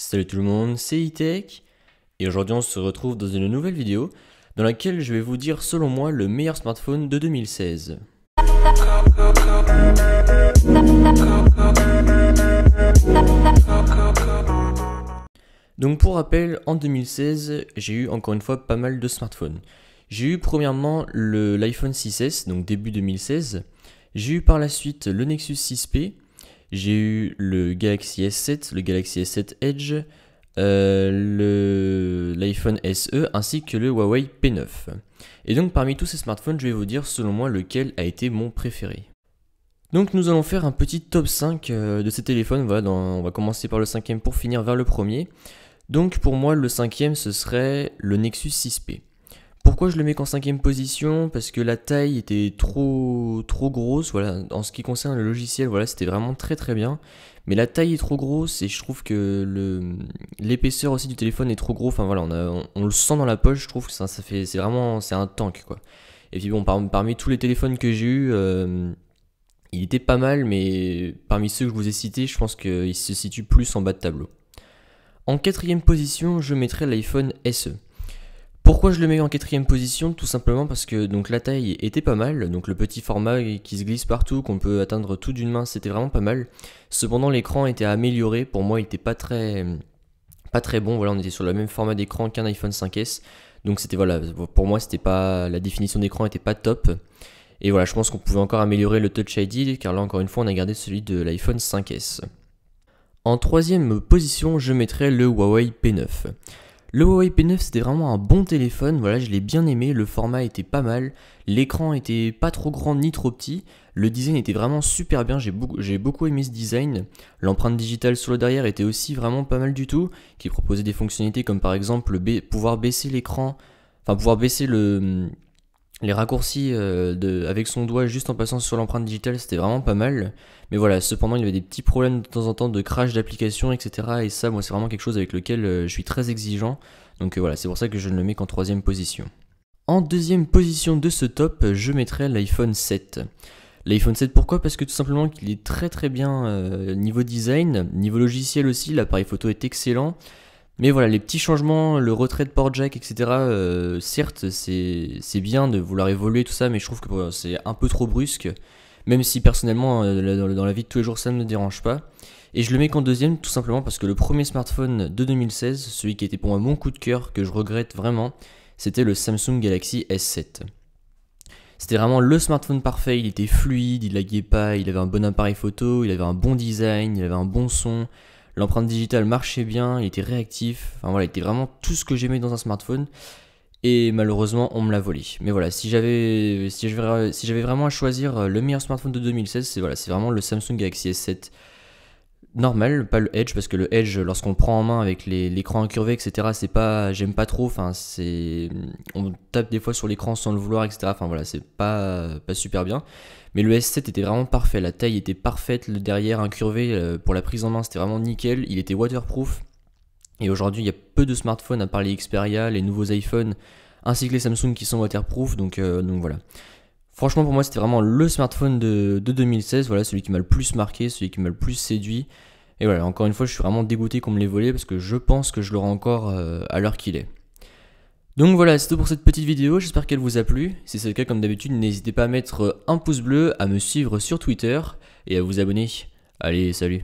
Salut tout le monde, c'est Itech et aujourd'hui on se retrouve dans une nouvelle vidéo dans laquelle je vais vous dire selon moi le meilleur smartphone de 2016. Donc pour rappel, en 2016, j'ai eu encore une fois pas mal de smartphones. J'ai eu premièrement l'iPhone 6S, donc début 2016. J'ai eu par la suite le Nexus 6P, j'ai eu le Galaxy S7, le Galaxy S7 Edge, euh, l'iPhone SE ainsi que le Huawei P9. Et donc parmi tous ces smartphones, je vais vous dire selon moi lequel a été mon préféré. Donc nous allons faire un petit top 5 euh, de ces téléphones, on va commencer par le cinquième pour finir vers le premier. Donc pour moi le cinquième ce serait le Nexus 6P. Pourquoi je le mets qu'en cinquième position Parce que la taille était trop trop grosse. Voilà, en ce qui concerne le logiciel, voilà, c'était vraiment très très bien. Mais la taille est trop grosse et je trouve que l'épaisseur aussi du téléphone est trop gros. Enfin voilà, on, le sent dans la poche. Je trouve que ça, fait, c'est vraiment, c'est un tank quoi. Et puis bon, parmi tous les téléphones que j'ai eu, euh, il était pas mal, mais parmi ceux que je vous ai cités, je pense qu'il se situe plus en bas de tableau. En quatrième position, je mettrai l'iPhone SE. Pourquoi je le mets en quatrième position Tout simplement parce que donc la taille était pas mal, donc le petit format qui se glisse partout, qu'on peut atteindre tout d'une main, c'était vraiment pas mal. Cependant l'écran était amélioré, pour moi il était pas très pas très bon, voilà on était sur le même format d'écran qu'un iPhone 5S, donc c'était voilà, pour moi c'était pas. la définition d'écran était pas top. Et voilà, je pense qu'on pouvait encore améliorer le Touch ID, car là encore une fois on a gardé celui de l'iPhone 5S. En troisième position, je mettrai le Huawei P9. Le Huawei P9 c'était vraiment un bon téléphone, voilà je l'ai bien aimé, le format était pas mal, l'écran était pas trop grand ni trop petit, le design était vraiment super bien, j'ai beaucoup, beaucoup, aimé ce design, l'empreinte digitale sur le derrière était aussi vraiment pas mal du tout, qui proposait des fonctionnalités comme par exemple pouvoir baisser l'écran, enfin pouvoir baisser le, les raccourcis euh, avec son doigt juste en passant sur l'empreinte digitale, c'était vraiment pas mal. Mais voilà, cependant, il y avait des petits problèmes de temps en temps de crash d'application, etc. Et ça, moi, c'est vraiment quelque chose avec lequel euh, je suis très exigeant. Donc euh, voilà, c'est pour ça que je ne le mets qu'en troisième position. En deuxième position de ce top, je mettrai l'iPhone 7. L'iPhone 7, pourquoi Parce que tout simplement qu'il est très très bien niveau design, niveau logiciel aussi, l'appareil photo est excellent. Mais voilà, les petits changements, le retrait de port jack, etc. Euh, certes, c'est bien de vouloir évoluer tout ça, mais je trouve que c'est un peu trop brusque. Même si personnellement, euh, dans la vie de tous les jours, ça ne me dérange pas. Et je le mets qu'en deuxième, tout simplement parce que le premier smartphone de 2016, celui qui était pour moi mon coup de cœur, que je regrette vraiment, c'était le Samsung Galaxy S7. C'était vraiment le smartphone parfait, il était fluide, il laguait pas, il avait un bon appareil photo, il avait un bon design, il avait un bon son, L'empreinte digitale marchait bien, il était réactif, enfin voilà, il était vraiment tout ce que j'aimais dans un smartphone. Et malheureusement, on me l'a volé. Mais voilà, si j'avais si si vraiment à choisir euh, le meilleur smartphone de 2016, c'est voilà, c'est vraiment le Samsung Galaxy S7 normal, pas le edge, parce que le edge, lorsqu'on prend en main avec l'écran incurvé, etc., c'est pas, j'aime pas trop. Enfin, c'est, on tape des fois sur l'écran sans le vouloir, etc. Enfin voilà, c'est pas, pas super bien. Mais le S7 était vraiment parfait, la taille était parfaite, le derrière incurvé euh, pour la prise en main, c'était vraiment nickel. Il était waterproof. Et aujourd'hui, il y a peu de smartphones à part les Xperia, les nouveaux iPhones, ainsi que les Samsung qui sont waterproof. Donc, euh, donc voilà. Franchement, pour moi, c'était vraiment le smartphone de, 2016. Voilà, celui qui m'a le plus marqué, celui qui m'a le plus séduit. Et voilà, encore une fois, je suis vraiment dégoûté qu'on me l'ait volé parce que je pense que je l'aurai encore euh, à l'heure qu'il est. Donc voilà, c'est tout pour cette petite vidéo, j'espère qu'elle vous a plu. Si c'est le cas, comme d'habitude, n'hésitez pas à mettre un pouce bleu, à me suivre sur Twitter et à vous abonner. Allez, salut